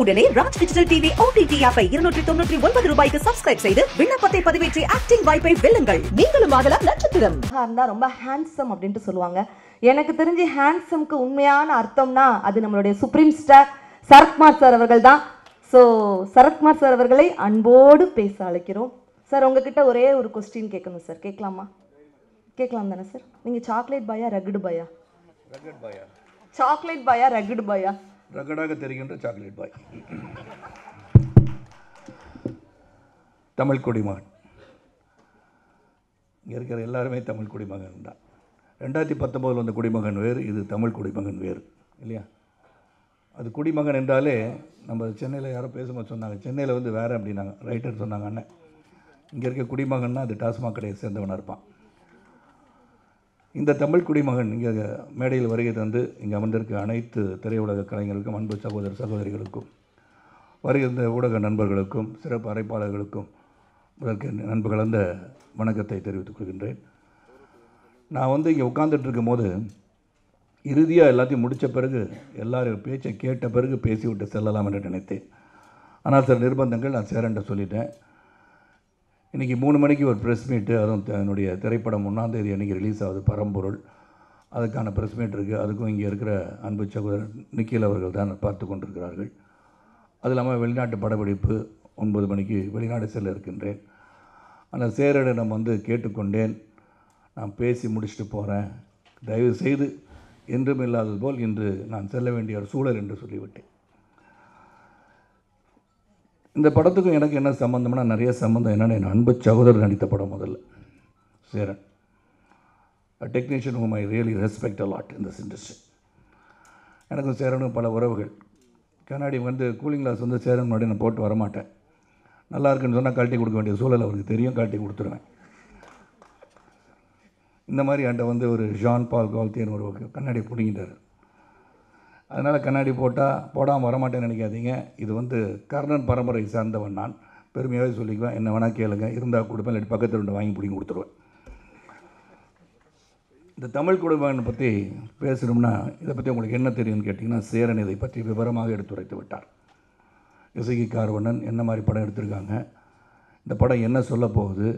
உடனே Raj digital TV OTT ஆப்பை இருநூற்றி தொண்ணூற்றி ஒன்பது ரூபாய்க்கு சப்ஸ்கிரைப் செய்து விண்ணப்பத்தை பதிவேற்றி ஆக்டிங் வாய்ப்பை வெல்லுங்கள் நீங்களும் ஆகலாம் நட்சத்திரம் இருந்தா ரொம்ப ஹேண்ட்ஸம் அப்படின்ட்டு சொல்லுவாங்க எனக்கு தெரிஞ்சு ஹேண்ட்ஸம்க்கு உண்மையான அர்த்தம்னா அது நம்மளுடைய சுப்ரீம் ஸ்டார் சரத்குமார் சார் அவர்கள் தான் ஸோ சரத்குமார் சார் அவர்களை அன்போடு பேச அழைக்கிறோம் சார் உங்ககிட்ட ஒரே ஒரு கொஸ்டின் கேட்கணும் சார் கேட்கலாமா கேட்கலாம் தானே சார் நீங்கள் சாக்லேட் பாயா ரகுடு பாயா சாக்லேட் பாயா ரகுடு பாயா ரகடாக தெரிகின்ற சாக்லேட் பாய் தமிழ் குடிமகன் இங்கே இருக்கிற எல்லாருமே தமிழ் குடிமகன் தான் ரெண்டாயிரத்தி பத்தொம்போதில் வந்த குடிமகன் வேறு இது தமிழ் குடிமகன் வேறு இல்லையா அது குடிமகன் என்றாலே நம்ம சென்னையில் யாரோ பேசும்போது சொன்னாங்க சென்னையில் வந்து வேறு அப்படின்னாங்க ரைட்டர் சொன்னாங்க அண்ணன் இங்கே இருக்க குடிமகன்னா அது டாஸ்மாக் கடையை சேர்ந்தவனாக இருப்பான் இந்த தமிழ் குடிமகன் இங்கே மேடையில் வருகை தந்து இங்கே அமர்ந்திருக்க அனைத்து திரையுலக கலைஞர்களுக்கும் அன்பு சகோதர சகோதரிகளுக்கும் வருகிற ஊடக நண்பர்களுக்கும் சிறப்பு அரைப்பாளர்களுக்கும் இதற்கு நண்பு கலந்த வணக்கத்தை தெரிவித்துக் கொள்கின்றேன் நான் வந்து இங்கே உட்காந்துட்டு போது இறுதியாக எல்லாத்தையும் முடித்த பிறகு எல்லாரும் பேச்சை கேட்ட பிறகு பேசிவிட்டு செல்லலாம் என்று நினைத்தேன் ஆனால் சில நிர்பந்தங்கள் நான் சேரண்ட சொல்லிட்டேன் இன்றைக்கி மூணு மணிக்கு ஒரு ப்ரெஸ் மீட்டு அதுவும் என்னுடைய திரைப்படம் ஒன்றாந்தேதி அன்றைக்கி ரிலீஸ் ஆகுது பரம்பொருள் அதுக்கான ப்ரெஸ் மீட் இருக்குது அதுக்கும் இங்கே இருக்கிற அன்பு சகோதரர் நிக்கில் அவர்கள் தான் பார்த்து கொண்டிருக்கிறார்கள் அது இல்லாமல் வெளிநாட்டு படப்பிடிப்பு ஒன்பது மணிக்கு வெளிநாடு செல்ல இருக்கின்றேன் ஆனால் சேரரிடம் வந்து கேட்டுக்கொண்டேன் நான் பேசி முடிச்சுட்டு போகிறேன் தயவு செய்து என்றும் இல்லாதது போல் இன்று நான் செல்ல வேண்டிய ஒரு சூழல் என்று சொல்லிவிட்டேன் இந்த படத்துக்கும் எனக்கு என்ன சம்மந்தம்னா நிறைய சம்மந்தம் என்னென்னா என் அன்பு சகோதரர் நடித்த படம் முதல்ல Cheran a technician whom I really respect அலாட் இந்த இன் இண்டஸ்ட்ரி எனக்கும் சேரனும் பல உறவுகள் கண்ணாடி வந்து கூலிங் கிளாஸ் வந்து சேரன் முன்னாடி நான் போட்டு வரமாட்டேன் நல்லா இருக்குன்னு சொன்னால் கழட்டி கொடுக்க வேண்டிய சூழல் அவருக்கு தெரியும் கழட்டி கொடுத்துருவேன் இந்த மாதிரி அண்டை வந்து ஒரு ஜான் பால் கால்த்தியன் ஒரு கண்ணாடி பிடிங்கிட்டார் அதனால் கண்ணாடி போட்டால் போடாமல் வரமாட்டேன்னு நினைக்காதீங்க இது வந்து கர்ணன் பரம்பரை சார்ந்தவன் நான் பெருமையாகவே சொல்லிக்குவேன் என்ன வேணால் கேளுங்க இருந்தால் கொடுப்பேன் இல்லாட்டி பக்கத்தில் ரெண்டு வாங்கி பிடிங்கி கொடுத்துருவேன் இந்த தமிழ் குடும்பங்களை பற்றி பேசணும்னா இதை பற்றி உங்களுக்கு என்ன தெரியும்னு கேட்டிங்கன்னா சேரன் இதை பற்றி விவரமாக எடுத்துரைத்து விட்டார் இசைகி கார்வண்ணன் என்ன மாதிரி படம் எடுத்திருக்காங்க இந்த படம் என்ன சொல்ல போகுது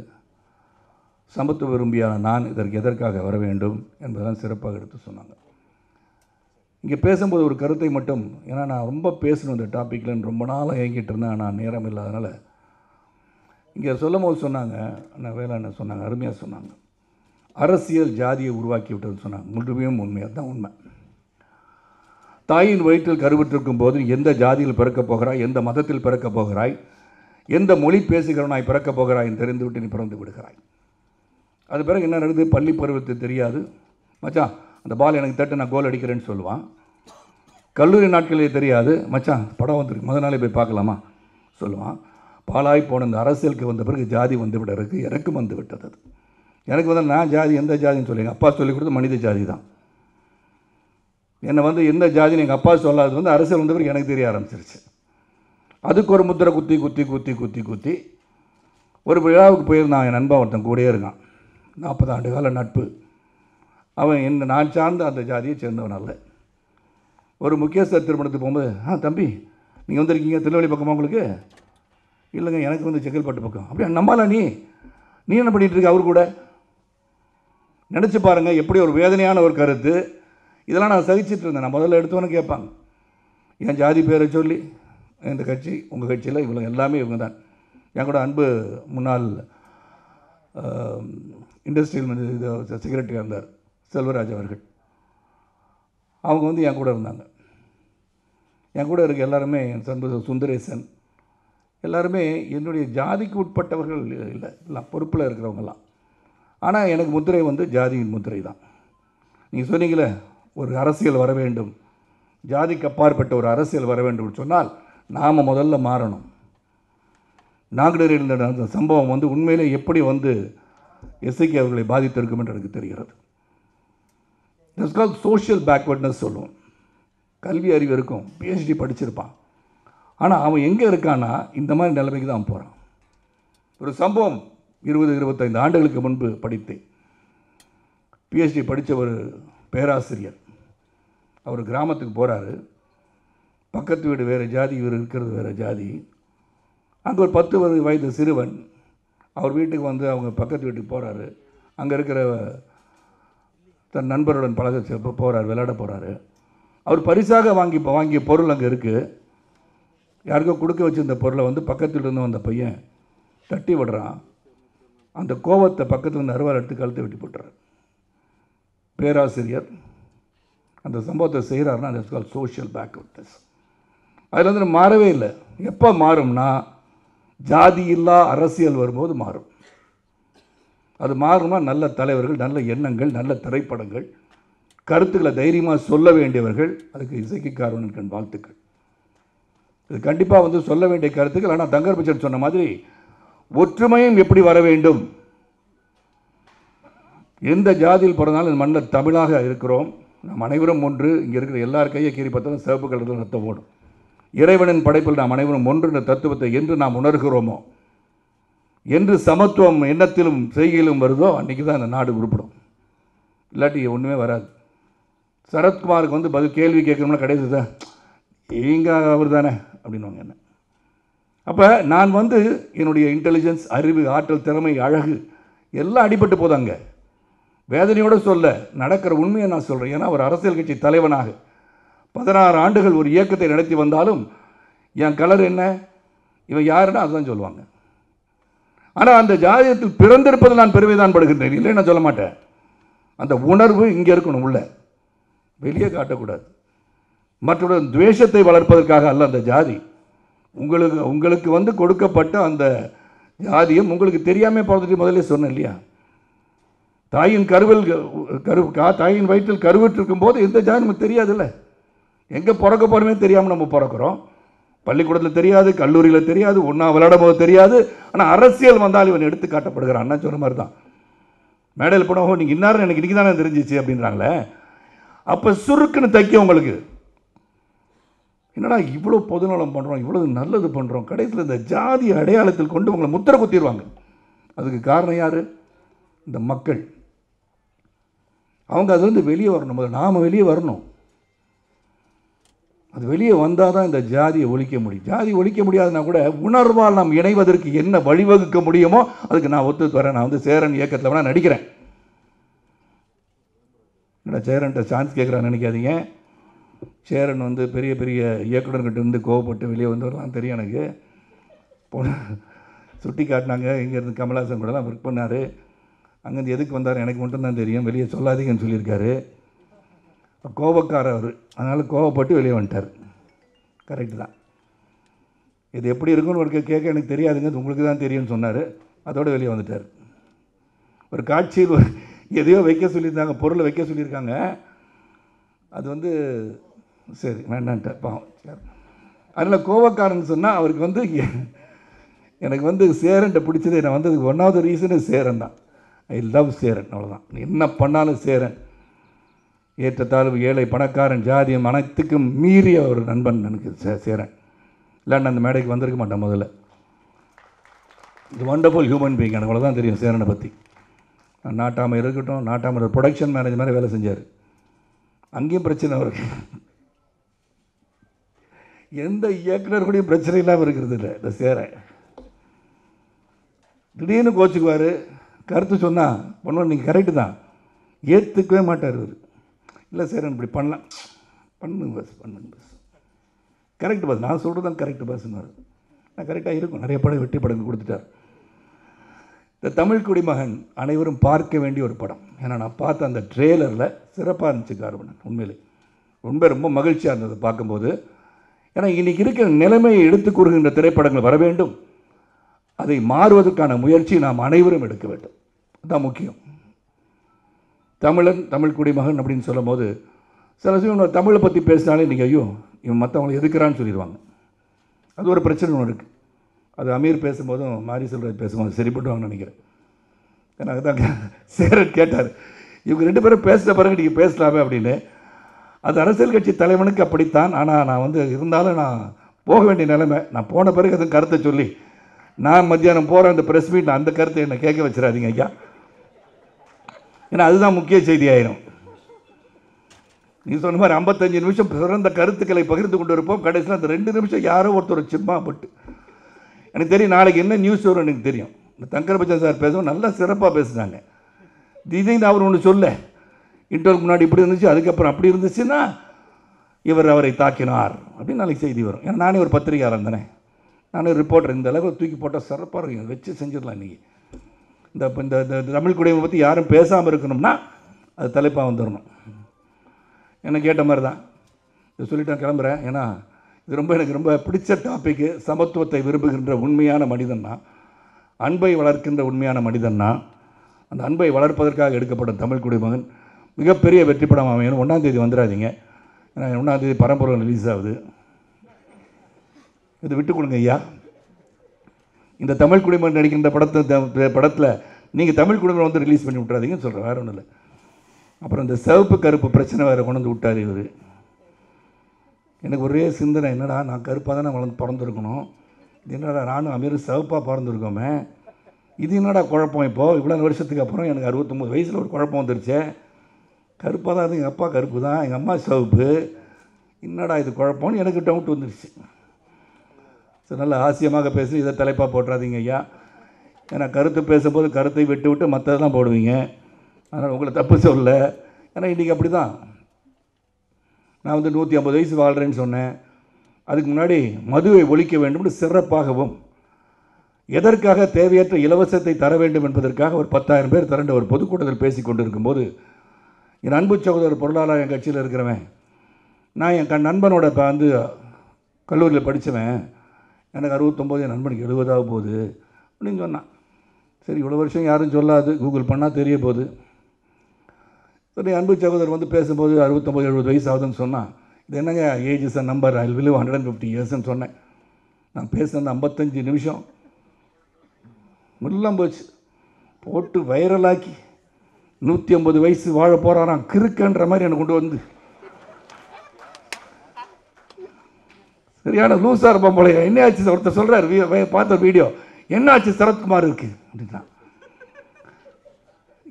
சமத்துவ விரும்பியான நான் இதற்கு எதற்காக வர வேண்டும் என்பதெல்லாம் சிறப்பாக எடுத்து சொன்னாங்க இங்கே பேசும்போது ஒரு கருத்தை மட்டும் ஏன்னா நான் ரொம்ப பேசணும் இந்த டாப்பிக்கில் ரொம்ப நாளாக இயங்கிட்டு இருந்தேன் நான் நேரம் இல்லாதனால இங்கே சொல்லும் போது சொன்னாங்க நான் என்ன சொன்னாங்க அருமையாக சொன்னாங்க அரசியல் ஜாதியை உருவாக்கி விட்டதுன்னு சொன்னாங்க முழுமையும் உண்மையாக தான் உண்மை தாயின் வயிற்றில் கருவிட்டிருக்கும் போது எந்த ஜாதியில் பிறக்கப் போகிறாய் எந்த மதத்தில் பிறக்கப் போகிறாய் எந்த மொழி பேசுகிறவனாய் பிறக்கப் போகிறாய் தெரிந்துவிட்டு நீ பிறந்து விடுகிறாய் அது பிறகு என்ன நடந்தது பள்ளி பருவத்தை தெரியாது மச்சான் அந்த பால் எனக்கு தட்டு நான் கோல் அடிக்கிறேன்னு சொல்லுவான் கல்லூரி நாட்களே தெரியாது மச்சான் படம் வந்துருக்கு முத நாளே போய் பார்க்கலாமா சொல்லுவான் பாலாய் போன இந்த அரசியலுக்கு வந்த பிறகு ஜாதி வந்து இருக்கு எனக்கும் வந்து விட்டது அது எனக்கு வந்து நான் ஜாதி எந்த ஜாதின்னு சொல்லி எங்கள் அப்பா சொல்லி கொடுத்து மனித ஜாதி தான் என்னை வந்து எந்த ஜாதின்னு எங்கள் அப்பா சொல்லாதது வந்து அரசியல் வந்த பிறகு எனக்கு தெரிய ஆரம்பிச்சிருச்சு அதுக்கு ஒரு முத்திரை குத்தி குத்தி குத்தி குத்தி குத்தி ஒரு விழாவுக்கு போயிருந்தான் என் நண்பன் ஒருத்தன் கூடயே இருக்கான் நாற்பது ஆண்டு கால நட்பு அவன் என்ன நான் சார்ந்த அந்த ஜாதியை சேர்ந்தவன் அல்ல ஒரு முக்கியஸ்தர் திருமணத்துக்கு போகும்போது ஆ தம்பி நீங்கள் வந்திருக்கீங்க திருநெல்வேலி பக்கமாக உங்களுக்கு இல்லைங்க எனக்கு வந்து செங்கல்பட்டு பக்கம் அப்படியே நம்பாலா நீ நீ என்ன பண்ணிகிட்டு இருக்க அவர் கூட நினச்சி பாருங்கள் எப்படி ஒரு வேதனையான ஒரு கருத்து இதெல்லாம் நான் சகிச்சுட்டு இருந்தேன் நான் முதல்ல எடுத்தோன்னு கேட்பாங்க என் ஜாதி பேரை சொல்லி இந்த கட்சி உங்கள் கட்சியில் இவங்க எல்லாமே இவங்க தான் என் கூட அன்பு முன்னாள் இண்டஸ்ட்ரியல் இது செக்ரட்டரியாக இருந்தார் செல்வராஜ் அவர்கள் அவங்க வந்து என் கூட இருந்தாங்க என் கூட இருக்க எல்லாருமே சண்பு சுந்தரேசன் எல்லாருமே என்னுடைய ஜாதிக்கு உட்பட்டவர்கள் இல்லை எல்லாம் பொறுப்பில் இருக்கிறவங்கலாம் ஆனால் எனக்கு முத்திரை வந்து ஜாதியின் முத்திரை தான் நீங்கள் சொன்னீங்களே ஒரு அரசியல் வர வேண்டும் ஜாதிக்கு அப்பாற்பட்ட ஒரு அரசியல் வர வேண்டும்னு சொன்னால் நாம் முதல்ல மாறணும் நாங்குடரில் நடந்த சம்பவம் வந்து உண்மையிலே எப்படி வந்து எஸ்ஐகே அவர்களை பாதித்திருக்கும் என்று எனக்கு தெரிகிறது இட்ஸ் கால் சோஷியல் பேக்வர்ட்னஸ் சொல்லுவோம் கல்வி அறிவு இருக்கும் பிஹெச்டி படிச்சிருப்பான் ஆனால் அவன் எங்கே இருக்கான்னா இந்த மாதிரி நிலைமைக்கு தான் போகிறான் ஒரு சம்பவம் இருபது இருபத்தைந்து ஆண்டுகளுக்கு முன்பு படித்தேன் பிஹெச்டி படித்த ஒரு பேராசிரியர் அவர் கிராமத்துக்கு போகிறாரு பக்கத்து வீடு வேறு ஜாதி இவர் இருக்கிறது வேறு ஜாதி அங்கே ஒரு பத்து வயது சிறுவன் அவர் வீட்டுக்கு வந்து அவங்க பக்கத்து வீட்டுக்கு போகிறாரு அங்கே இருக்கிற தன் நண்பருடன் பழக போகிறார் விளையாட போகிறாரு அவர் பரிசாக வாங்கி வாங்கிய பொருள் அங்கே இருக்குது யாருக்கோ கொடுக்க வச்சுருந்த பொருளை வந்து பக்கத்தில் இருந்து வந்த பையன் தட்டி விடுறான் அந்த கோபத்தை பக்கத்தில் இருந்து அருவாள் எடுத்து கழுத்தை வெட்டி போட்டுறார் பேராசிரியர் அந்த சம்பவத்தை செய்கிறாருன்னா அது கால் சோஷியல் பேக்வர்ட்னஸ் அதில் வந்து மாறவே இல்லை எப்போ மாறும்னா ஜாதி இல்லா அரசியல் வரும்போது மாறும் அது மாறுமா நல்ல தலைவர்கள் நல்ல எண்ணங்கள் நல்ல திரைப்படங்கள் கருத்துக்களை தைரியமாக சொல்ல வேண்டியவர்கள் அதுக்கு இசைக்கு காரணன் வாழ்த்துக்கள் இது கண்டிப்பாக வந்து சொல்ல வேண்டிய கருத்துக்கள் ஆனால் தங்கர் பச்சன் சொன்ன மாதிரி ஒற்றுமையும் எப்படி வர வேண்டும் எந்த ஜாதியில் பிறந்தாலும் மண்ணில் தமிழாக இருக்கிறோம் நாம் அனைவரும் ஒன்று இங்கே இருக்கிற எல்லார் கையை கீறி பார்த்தாலும் சிவப்பு கலரில் ரத்தம் ஓடும் இறைவனின் படைப்பில் நாம் அனைவரும் ஒன்று என்ற தத்துவத்தை என்று நாம் உணர்கிறோமோ என்று சமத்துவம் எண்ணத்திலும் செய்கையிலும் வருதோ அன்றைக்கி தான் அந்த நாடு உருப்படும் இல்லாட்டி ஒன்றுமே வராது சரத்குமாருக்கு வந்து பதில் கேள்வி கேட்கணும்னா கிடையாது தான் எங்கள் அவர் தானே அப்படின்வாங்க என்ன அப்போ நான் வந்து என்னுடைய இன்டெலிஜென்ஸ் அறிவு ஆற்றல் திறமை அழகு எல்லாம் அடிபட்டு போதாங்க வேதனையோடு சொல்ல நடக்கிற உண்மையை நான் சொல்கிறேன் ஏன்னா ஒரு அரசியல் கட்சி தலைவனாக பதினாறு ஆண்டுகள் ஒரு இயக்கத்தை நடத்தி வந்தாலும் என் கலர் என்ன இவன் யாருன்னா அதுதான் சொல்லுவாங்க ஆனால் அந்த ஜாதகத்தில் பிறந்திருப்பது நான் பெருமைதான் படுகின்றேன் இல்லை நான் சொல்ல மாட்டேன் அந்த உணர்வு இங்கே இருக்கணும் உள்ள வெளியே காட்டக்கூடாது மற்றவர்கள் துவேஷத்தை வளர்ப்பதற்காக அல்ல அந்த ஜாதி உங்களுக்கு உங்களுக்கு வந்து கொடுக்கப்பட்ட அந்த ஜாதியும் உங்களுக்கு தெரியாமல் பிறந்துட்டு முதல்ல சொன்னேன் இல்லையா தாயின் கருவில் கரு கா தாயின் வயிற்றில் கருவிட்டு இருக்கும்போது எந்த ஜாதி நமக்கு தெரியாதுல்ல எங்கே பிறக்க போகிறோமே தெரியாமல் நம்ம பிறக்கிறோம் பள்ளிக்கூடத்தில் தெரியாது கல்லூரியில் தெரியாது ஒன்றா விளையாடும் போது தெரியாது ஆனால் அரசியல் வந்தால் இவன் எடுத்து காட்டப்படுகிறான் அண்ணா சொன்ன மாதிரி தான் மேடையில் போனவங்க நீங்கள் இன்னார் எனக்கு இன்றைக்கி தானே தெரிஞ்சிச்சு அப்படின்றாங்களே அப்போ சுருக்குன்னு தைக்கும் உங்களுக்கு என்னடா இவ்வளோ பொதுநலம் பண்ணுறோம் இவ்வளோ நல்லது பண்ணுறோம் கடைசியில் இந்த ஜாதி அடையாளத்தில் கொண்டு உங்களை முத்திரை குத்திடுவாங்க அதுக்கு காரணம் யார் இந்த மக்கள் அவங்க அது வந்து வெளியே வரணும் முதல்ல நாம் வெளியே வரணும் அது வெளியே வந்தால் தான் இந்த ஜாதியை ஒழிக்க முடியும் ஜாதி ஒழிக்க முடியாதுன்னா கூட உணர்வால் நாம் இணைவதற்கு என்ன வழிவகுக்க முடியுமோ அதுக்கு நான் ஒத்து தரேன் நான் வந்து சேரன் இயக்கத்தில் வேணால் நடிக்கிறேன் இல்லை சேரன்ட்ட சான்ஸ் கேட்குறான்னு நினைக்காதீங்க சேரன் வந்து பெரிய பெரிய இயக்குநர்கிட்ட இருந்து கோவப்பட்டு வெளியே வந்தவர்லாம் தெரியும் எனக்கு போன சுட்டி காட்டினாங்க இங்கேருந்து கமல்ஹாசன் கூடலாம் ஒர்க் பண்ணார் அங்கேருந்து எதுக்கு வந்தார் எனக்கு மட்டும்தான் தெரியும் வெளியே சொல்லாதீங்கன்னு சொல்லியிருக்காரு கோபக்காரர் அவர் அதனால் கோபப்பட்டு வெளியே வந்துட்டார் கரெக்டு தான் இது எப்படி இருக்குன்னு ஒரு கேட்க எனக்கு தெரியாதுங்க உங்களுக்கு தான் தெரியும்னு சொன்னார் அதோடு வெளியே வந்துட்டார் ஒரு காட்சியில் ஒரு எதையோ வைக்க சொல்லியிருந்தாங்க பொருளை வைக்க சொல்லியிருக்காங்க அது வந்து சரி வேண்டான்ட்ட பாவம் சரி அதனால் கோவக்காரன் சொன்னால் அவருக்கு வந்து எனக்கு வந்து சேரன்ட்ட பிடிச்சது நான் வந்ததுக்கு ஒன்றாவது ரீசனு சேரன் தான் ஐ லவ் சேரன் அவ்வளோதான் என்ன பண்ணாலும் சேரன் ஏற்றத்தாழ்வு ஏழை பணக்காரன் ஜாதியம் அனைத்துக்கும் மீறிய ஒரு நண்பன் எனக்கு சே சேரன் இல்லாட்டி அந்த மேடைக்கு வந்திருக்க மாட்டேன் முதல்ல இது ஒண்டர்ஃபுல் ஹியூமன் பீங் எனக்கு அவ்வளோ தான் தெரியும் சேரனை பற்றி நாட்டாமல் இருக்கட்டும் நாட்டாமல் ப்ரொடக்ஷன் மேனேஜ் மாதிரி வேலை செஞ்சார் அங்கேயும் பிரச்சனை அவர் எந்த இயக்குனர் கூடயும் பிரச்சனை இல்லாமல் இருக்கிறது இல்லை இந்த சேர திடீர்னு கோச்சுக்குவார் கருத்து சொன்னால் பண்ணுவோம் நீங்கள் கரெக்டு தான் ஏற்றுக்கவே மாட்டார் இவர் இல்லை சார் இப்படி பண்ணலாம் பண்ணுங்க பஸ் பண்ணுங்க பஸ் கரெக்ட் பஸ் நான் சொல்கிறது தான் கரெக்ட் பஸ்ஸுன்னு நான் கரெக்டாக இருக்கும் நிறைய படம் வெற்றி படங்கள் கொடுத்துட்டார் இந்த தமிழ் குடிமகன் அனைவரும் பார்க்க வேண்டிய ஒரு படம் ஏன்னா நான் பார்த்த அந்த ட்ரெய்லரில் சிறப்பாக இருந்துச்சு கார்பனன் உண்மையிலே ரொம்ப ரொம்ப மகிழ்ச்சியாக இருந்தது பார்க்கும்போது ஏன்னா இன்றைக்கி இருக்கிற நிலைமையை எடுத்து கூறுகின்ற திரைப்படங்கள் வர வேண்டும் அதை மாறுவதற்கான முயற்சி நாம் அனைவரும் எடுக்க வேண்டும் அதுதான் முக்கியம் தமிழன் தமிழ் குடிமகன் அப்படின்னு சொல்லும் போது சில சமயம் தமிழை பற்றி பேசினாலே நீங்கள் ஐயோ இவன் மற்றவங்களை எதுக்குறான்னு சொல்லிடுவாங்க அது ஒரு பிரச்சனை ஒன்று இருக்குது அது அமீர் பேசும்போதும் மாரி செல்வராஜ் பேசும்போது சரிப்பட்டுவாங்கன்னு நினைக்கிறேன் எனக்கு தான் சேரன் கேட்டார் இவங்க ரெண்டு பேரும் பேசுகிற பிறகு நீங்கள் பேசலாமே அப்படின்னு அது அரசியல் கட்சி தலைவனுக்கு அப்படித்தான் ஆனால் நான் வந்து இருந்தாலும் நான் போக வேண்டிய நிலைமை நான் போன பிறகு அதன் கருத்தை சொல்லி நான் மத்தியானம் போகிற அந்த ப்ரெஸ் மீட் அந்த கருத்தை என்னை கேட்க வச்சிடாதீங்க ஐயா ஏன்னா அதுதான் முக்கிய செய்தி ஆயிரும் நீ சொன்ன மாதிரி ஐம்பத்தஞ்சு நிமிஷம் சிறந்த கருத்துக்களை பகிர்ந்து கொண்டு இருப்போம் கடைசியில் அந்த ரெண்டு நிமிஷம் யாரோ ஒருத்தர் சிம்மா பட்டு எனக்கு தெரியும் நாளைக்கு என்ன நியூஸ் வரும் எனக்கு தெரியும் இந்த தங்கரபச்சன் சார் பேசவும் நல்லா சிறப்பாக பேசுனாங்க திடீர்னு அவர் ஒன்று சொல்ல இன்டர்வியூக்கு முன்னாடி இப்படி இருந்துச்சு அதுக்கப்புறம் அப்படி இருந்துச்சுன்னா இவர் அவரை தாக்கினார் அப்படின்னு நாளைக்கு செய்தி வரும் ஏன்னா நானே ஒரு பத்திரிகையாளர் தானே நானே ரிப்போர்ட்டர் இந்த அளவுக்கு தூக்கி போட்டால் சிறப்பாக இருக்கும் வச்சு செஞ்சிடலாம் இன்றைக்கி இந்த இந்த தமிழ் குடிமை பற்றி யாரும் பேசாமல் இருக்கணும்னா அது தலைப்பாக வந்துடணும் என்ன கேட்ட மாதிரி தான் இதை நான் கிளம்புறேன் ஏன்னா இது ரொம்ப எனக்கு ரொம்ப பிடிச்ச டாப்பிக்கு சமத்துவத்தை விரும்புகின்ற உண்மையான மனிதன்னா அன்பை வளர்க்கின்ற உண்மையான மனிதன்னா அந்த அன்பை வளர்ப்பதற்காக எடுக்கப்படும் தமிழ் குடிமகன் மிகப்பெரிய வெற்றி படம் அமையணும் ஒன்றாந்தேதி வந்துடாதீங்க ஏன்னா ஒன்றாந்தேதி பரம்பரை ரிலீஸ் ஆகுது இது விட்டு கொடுங்க ஐயா இந்த தமிழ் குடிமகன் நடிக்கிற இந்த படத்தை படத்தில் நீங்கள் தமிழ் குடிமகன் வந்து ரிலீஸ் பண்ணி விட்றாதீங்கன்னு சொல்கிறேன் வேறு ஒன்றும் இல்லை அப்புறம் இந்த சிவப்பு கருப்பு பிரச்சனை வேறு கொண்டு வந்து விட்டார் இவர் எனக்கு ஒரே சிந்தனை என்னடா நான் கருப்பாக தானே வளர்ந்து பிறந்திருக்கணும் இது என்னடா நானும் அமீர் சிவப்பாக பிறந்திருக்கோமே இது என்னடா குழப்பம் இப்போது இவ்வளோ வருஷத்துக்கு அப்புறம் எனக்கு அறுபத்தொம்போது வயசில் ஒரு குழப்பம் வந்துருச்சு கருப்பாக தான் எங்கள் அப்பா கருப்பு தான் எங்கள் அம்மா சிவப்பு என்னடா இது குழப்பம்னு எனக்கு டவுட் வந்துருச்சு ஸோ நல்ல ஆசியமாக பேசி இதை தலைப்பாக போட்டுறாதீங்க ஐயா ஏன்னா கருத்து பேசும்போது கருத்தை விட்டு விட்டு மற்றது தான் போடுவீங்க அதனால் உங்களை தப்பு சொல்லலை ஏன்னா இன்றைக்கி அப்படி தான் நான் வந்து நூற்றி ஐம்பது வயசு வாழ்கிறேன்னு சொன்னேன் அதுக்கு முன்னாடி மதுவை ஒழிக்க வேண்டும்னு சிறப்பாகவும் எதற்காக தேவையற்ற இலவசத்தை தர வேண்டும் என்பதற்காக ஒரு பத்தாயிரம் பேர் திரண்டு ஒரு பொதுக்கூட்டத்தில் பேசி கொண்டு இருக்கும்போது என் அன்பு சகோதரர் பொருளாதார என் கட்சியில் இருக்கிறவன் நான் என் கண் நண்பனோட இப்போ வந்து கல்லூரியில் படித்தவன் எனக்கு அறுபத்தொம்போது என் நண்பனுக்கு எழுபதாக போகுது அப்படின்னு சொன்னான் சரி இவ்வளோ வருஷம் யாரும் சொல்லாது கூகுள் பண்ணால் தெரிய போகுது சரி அன்பு சகோதரர் வந்து பேசும்போது அறுபத்தொம்போது எழுபது வயசு ஆகுதுன்னு சொன்னான் இது என்னங்க age is a number I believe hundred and fifty இயர்ஸ்ன்னு சொன்னேன் நான் பேசினது ஐம்பத்தஞ்சு நிமிஷம் முல்லம் போச்சு போட்டு வைரலாக்கி நூற்றி ஐம்பது வயசு வாழ போகிறாராம் கிறுக்கன்ற மாதிரி எனக்கு கொண்டு வந்து சரியான லூஸாக இருப்பான் போலையா என்ன ஆச்சு ஒருத்தர் சொல்கிறார் பார்த்த வீடியோ என்ன ஆச்சு சரத்குமார் இருக்குது அப்படின்னா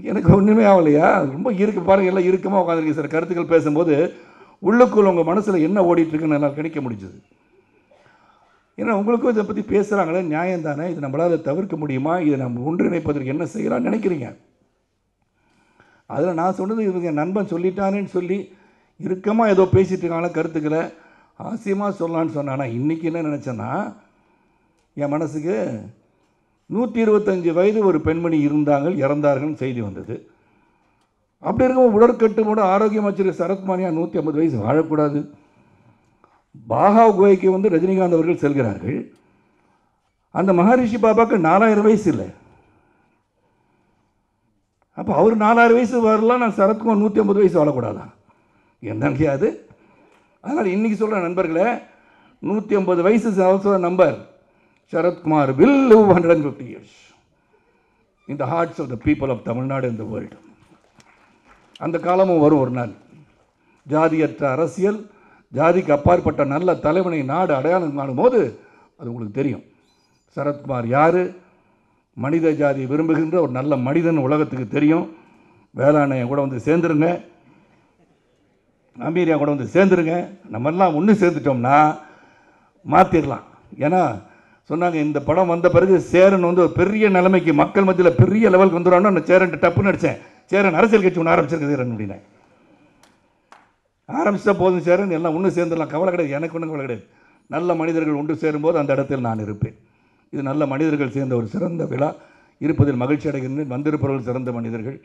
எனக்கு ஒன்றுமே ஆகலையா ரொம்ப இருக்கு பாருங்கள் எல்லாம் இறுக்கமாக உட்காந்துருக்கு சில கருத்துக்கள் பேசும்போது உள்ளுக்குள் உங்கள் மனசில் என்ன ஓடிட்டுருக்குன்னு என்னால் கிடைக்க முடிஞ்சது ஏன்னா உங்களுக்கும் இதை பற்றி பேசுகிறாங்களே நியாயம் தானே இதை நம்மளால் தவிர்க்க முடியுமா இதை நம்ம ஒன்றிணைப்பதற்கு என்ன செய்யலாம்னு நினைக்கிறீங்க அதில் நான் சொன்னது இவங்க நண்பன் சொல்லிட்டானேன்னு சொல்லி இறுக்கமாக ஏதோ பேசிகிட்டு இருக்காங்களே கருத்துக்களை ஆசியமாக சொல்லலான்னு சொன்னேன் ஆனால் இன்றைக்கி என்ன நினச்சேன்னா என் மனசுக்கு நூற்றி இருபத்தஞ்சி வயது ஒரு பெண்மணி இருந்தாங்க இறந்தார்கள்னு செய்தி வந்தது அப்படி இருக்கும் உடற்கட்டு மூட ஆரோக்கிய அமைச்சர் சரத்குமாரியாக நூற்றி ஐம்பது வயசு வாழக்கூடாது பாகா குகைக்கு வந்து ரஜினிகாந்த் அவர்கள் செல்கிறார்கள் அந்த மகரிஷி பாபாவுக்கு நாலாயிரம் வயசு இல்லை அப்போ அவர் நாலாயிரம் வயசு வரலாம் நான் சரத்குமார் நூற்றி ஐம்பது வயசு வாழக்கூடாதான் என்னங்க அது அதனால் இன்றைக்கி சொல்கிற நண்பர்களே நூற்றி ஐம்பது வயசு is number Sarathkumar will live hundred and fifty years இந்த hearts of the people of Tamil Nadu இந்த வேர்ல்டு அந்த காலமும் வரும் ஒரு நாள் ஜாதியற்ற அரசியல் ஜாதிக்கு அப்பாற்பட்ட நல்ல தலைவனை நாடு அடையாளம் காணும் போது அது உங்களுக்கு தெரியும் சரத்குமார் யார் மனித ஜாதி விரும்புகின்ற ஒரு நல்ல மனிதன் உலகத்துக்கு தெரியும் வேளாண்மையை கூட வந்து சேர்ந்துருங்க அம்பீரியா கூட வந்து சேர்ந்துருங்க நம்மெல்லாம் ஒன்று சேர்ந்துட்டோம்னா மாற்றிடலாம் ஏன்னா சொன்னாங்க இந்த படம் வந்த பிறகு சேரன் வந்து ஒரு பெரிய நிலைமைக்கு மக்கள் மத்தியில் பெரிய லெவலுக்கு வந்துடுவான்னு நான் சேரன் டப்புன்னு நடித்தேன் சேரன் அரசியல் கட்சி ஒன்று ஆரம்பிச்சிருக்கு சேரன் அப்படின்னா போதும் சேரன் எல்லாம் ஒன்று சேர்ந்துடலாம் கவலை கிடையாது எனக்கு ஒன்றும் கவலை கிடையாது நல்ல மனிதர்கள் ஒன்று சேரும்போது அந்த இடத்தில் நான் இருப்பேன் இது நல்ல மனிதர்கள் சேர்ந்த ஒரு சிறந்த விழா இருப்பதில் மகிழ்ச்சி அடைகின்றேன் வந்திருப்பவர்கள் சிறந்த மனிதர்கள்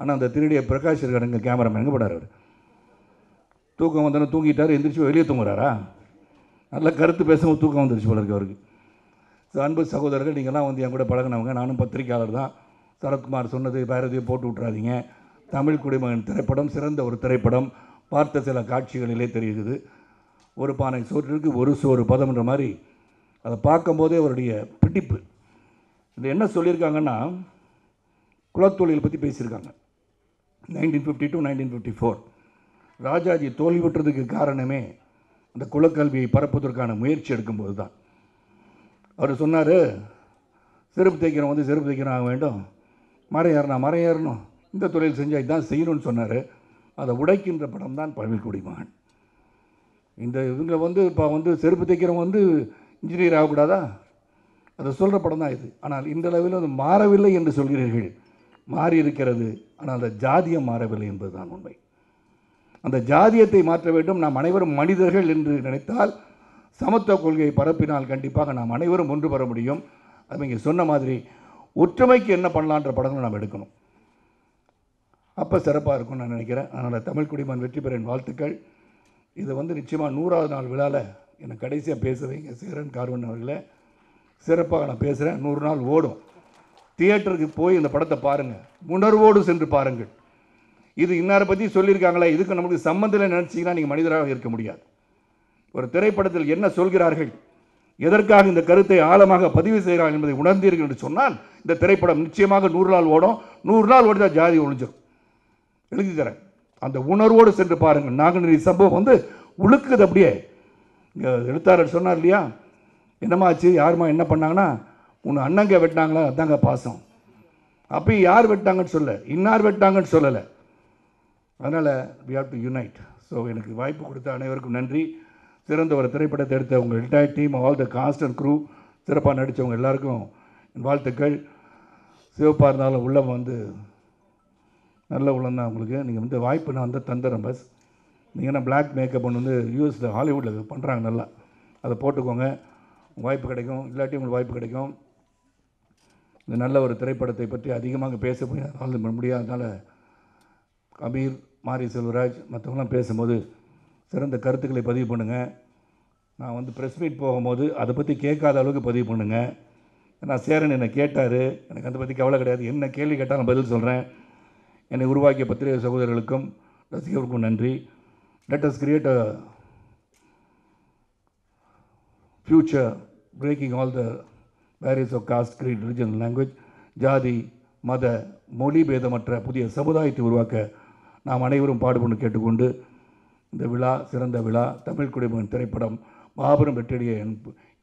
ஆனால் அந்த திருடிய பிரகாஷ் இருக்கிற எங்கள் கேமராமேன் தூக்கம் வந்தோன்னே தூங்கிட்டார் எந்திரிச்சு வெளியே தூங்குறாரா நல்ல கருத்து பேசும்போது தூக்கம் வந்துருச்சு போல அவருக்கு ஸோ அன்பு சகோதரர்கள் நீங்கள்லாம் வந்து என் கூட பழகினவங்க நானும் பத்திரிகையாளர் தான் சரத்குமார் சொன்னது வேறு போட்டு விட்றாதீங்க தமிழ் குடிமகன் திரைப்படம் சிறந்த ஒரு திரைப்படம் பார்த்த சில காட்சிகளிலே தெரியுது ஒரு பானை சோற்றிற்கு ஒரு சோறு பதம்ன்ற மாதிரி அதை பார்க்கும்போதே அவருடைய பிடிப்பு இது என்ன சொல்லியிருக்காங்கன்னா குலத்தொழில் பற்றி பேசியிருக்காங்க nineteen fifty two nineteen fifty four Rajaji தோல்வியுற்றதுக்கு காரணமே அந்த குலக்கல்வியை பரப்புவதற்கான முயற்சி எடுக்கும்போது தான் அவர் சொன்னார் செருப்பு தைக்கிறோம் வந்து செருப்பு தைக்கிறோம் ஆக வேண்டும் மரம் ஏறணும் மரம் ஏறணும் இந்த தொழில் செஞ்சால் தான் செய்யணும்னு சொன்னார் அதை உடைக்கின்ற படம் தான் பழமிக்குடி மகன் இந்த இவங்க வந்து இப்போ வந்து செருப்பு தைக்கிறவங்க வந்து இன்ஜினியர் ஆகக்கூடாதா அதை சொல்கிற படம் தான் இது ஆனால் இந்த அளவில் அது மாறவில்லை என்று சொல்கிறீர்கள் மாறி இருக்கிறது ஆனால் அந்த ஜாதியம் மாறவில்லை என்பதுதான் உண்மை அந்த ஜாதியத்தை மாற்ற வேண்டும் நாம் அனைவரும் மனிதர்கள் என்று நினைத்தால் சமத்துவ கொள்கையை பரப்பினால் கண்டிப்பாக நாம் அனைவரும் ஒன்று பெற முடியும் அது இங்கே சொன்ன மாதிரி ஒற்றுமைக்கு என்ன பண்ணலான்ற படங்களை நாம் எடுக்கணும் அப்போ சிறப்பாக இருக்கும்னு நான் நினைக்கிறேன் அதனால் தமிழ் குடிமான் வெற்றி பெறின் வாழ்த்துக்கள் இது வந்து நிச்சயமாக நூறாவது நாள் விழாவில் எனக்கு கடைசியாக பேச வைங்க சேரன் கார்வன் அவர்களை சிறப்பாக நான் பேசுகிறேன் நூறு நாள் ஓடும் தியேட்டருக்கு போய் இந்த படத்தை பாருங்கள் உணர்வோடு சென்று பாருங்கள் இது இன்னாரை பற்றி சொல்லியிருக்காங்களே இதுக்கு நம்மளுக்கு சம்மந்தம் நினச்சிங்கன்னா நீங்கள் மனிதராக இருக்க முடியாது ஒரு திரைப்படத்தில் என்ன சொல்கிறார்கள் எதற்காக இந்த கருத்தை ஆழமாக பதிவு செய்கிறார்கள் என்பதை உணர்ந்தீர்கள் என்று சொன்னால் இந்த திரைப்படம் நிச்சயமாக நூறு நாள் ஓடும் நூறு நாள் ஓடி தான் ஜாதி ஒழிஞ்சிடும் எழுதி அந்த உணர்வோடு சென்று பாருங்கள் நாகநிலை சம்பவம் வந்து உழுக்குது அப்படியே எழுத்தாளர் சொன்னார் இல்லையா என்னமாச்சு யாருமா என்ன பண்ணாங்கன்னா உன் அண்ணங்க வெட்டினாங்களா அதாங்க பாசம் அப்போ யார் வெட்டாங்கன்னு சொல்ல இன்னார் வெட்டாங்கன்னு சொல்லலை அதனால் we have to unite so எனக்கு வாய்ப்பு கொடுத்த அனைவருக்கும் நன்றி சிறந்த ஒரு திரைப்படத்தை எடுத்த உங்கள் entire team all the cast and crew சிறப்பாக நடித்தவங்க எல்லாருக்கும் என் வாழ்த்துக்கள் சிவப்பாக இருந்தாலும் உள்ளம் வந்து நல்ல உள்ளம் தான் உங்களுக்கு நீங்கள் வந்து வாய்ப்பு நான் வந்து தந்துடுறேன் பஸ் நீங்கள் நான் பிளாக் மேக்கப் ஒன்று வந்து யூஎஸில் ஹாலிவுட்டில் பண்ணுறாங்க நல்லா அதை போட்டுக்கோங்க வாய்ப்பு கிடைக்கும் இல்லாட்டி உங்களுக்கு வாய்ப்பு கிடைக்கும் இந்த நல்ல ஒரு திரைப்படத்தை பற்றி அதிகமாக பேச முடியாது முடியாதனால கபீர் மாரி செல்வராஜ் மற்றவங்களாம் பேசும்போது சிறந்த கருத்துக்களை பதிவு பண்ணுங்கள் நான் வந்து ப்ரெஸ் மீட் போகும்போது அதை பற்றி கேட்காத அளவுக்கு பதிவு பண்ணுங்கள் நான் சேரன் என்னை கேட்டார் எனக்கு அதை பற்றி கவலை கிடையாது என்ன கேள்வி கேட்டாலும் பதில் சொல்கிறேன் என்னை உருவாக்கிய பத்திரிகை சகோதரர்களுக்கும் ரசிகர்களுக்கும் நன்றி let us create a future breaking all the various of caste creed religion language ஜாதி மத மொழி பேதமற்ற புதிய சமுதாயத்தை உருவாக்க நாம் அனைவரும் பாடுபடும் கேட்டுக்கொண்டு இந்த விழா சிறந்த விழா தமிழ் குடிமகன் திரைப்படம் மாபெரும் வெற்றியடைய என்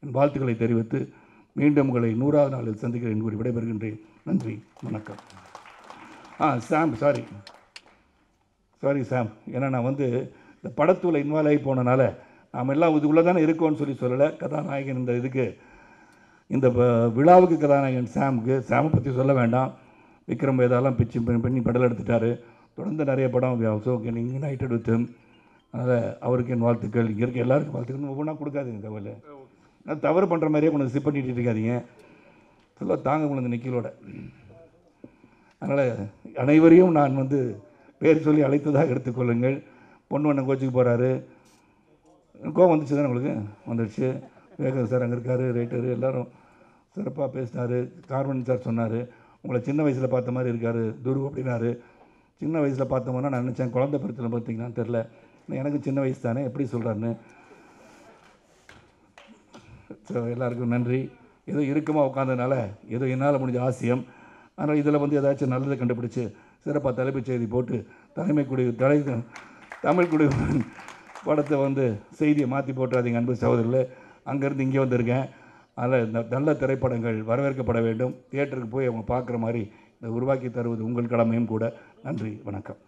என் வாழ்த்துக்களை தெரிவித்து மீண்டும் உங்களை நூறாவது நாளில் சந்திக்கிறேன் கூறி விடைபெறுகின்றேன் நன்றி வணக்கம் ஆ சாம் சாரி சாரி சாம் ஏன்னா நான் வந்து இந்த படத்துல இன்வால்வ் ஆகி போனனால நாம் எல்லாம் இதுக்குள்ளே தானே இருக்கோம்னு சொல்லி சொல்லலை கதாநாயகன் இந்த இதுக்கு இந்த விழாவுக்கு கதாநாயகன் சாமுக்கு சாமை பற்றி சொல்ல வேண்டாம் விக்ரம் வேதாலாம் பிச்சு பண்ணி படல் எடுத்துட்டார் தொடர்ந்து நிறைய படம் we also can united with அதனால் அவருக்கு என் வாழ்த்துக்கள் இங்கே இருக்க எல்லாருக்கும் வாழ்த்துக்கள் ஒவ்வொன்றா கொடுக்காதீங்க தகவல் நான் தவறு பண்ணுற மாதிரியே கொஞ்சம் சிப் பண்ணிட்டு இருக்காதிங்க ஃபுல்லாக தாங்க உங்களுக்கு நிக்கலோட அதனால் அனைவரையும் நான் வந்து பேர் சொல்லி அழைத்ததாக எடுத்துக்கொள்ளுங்கள் பொண்ணு அண்ணன் கோச்சுக்கு போகிறாரு கோவம் வந்துச்சு தானே உங்களுக்கு வந்துடுச்சு வேகம் சார் அங்கே இருக்கார் ரைட்டரு எல்லோரும் சிறப்பாக பேசினார் கார்வன் சார் சொன்னார் உங்களை சின்ன வயசில் பார்த்த மாதிரி இருக்கார் துருவ் அப்படின்னாரு சின்ன வயசில் பார்த்தோம்னா நான் நினச்சேன் குழந்தை பிறத்துல பார்த்தீங்கன்னா தெரில எனக்கு சின்ன வயசு தானே எப்படி சொல்கிறாருன்னு ஸோ எல்லாருக்கும் நன்றி ஏதோ இறுக்கமாக உட்காந்ததுனால ஏதோ என்னால் முடிஞ்ச ஆசியம் ஆனால் இதில் வந்து ஏதாச்சும் நல்லதை கண்டுபிடிச்சி சிறப்பாக தலைப்புச் செய்தி போட்டு தலைமை குடி தலை தமிழ் குடி படத்தை வந்து செய்தியை மாற்றி போட்டுறாதீங்க அன்பு சகோதரில் அங்கேருந்து இங்கே வந்திருக்கேன் அதில் நல்ல திரைப்படங்கள் வரவேற்கப்பட வேண்டும் தியேட்டருக்கு போய் அவங்க பார்க்குற மாதிரி உருவாக்கி தருவது உங்கள் கடமையும் கூட நன்றி வணக்கம்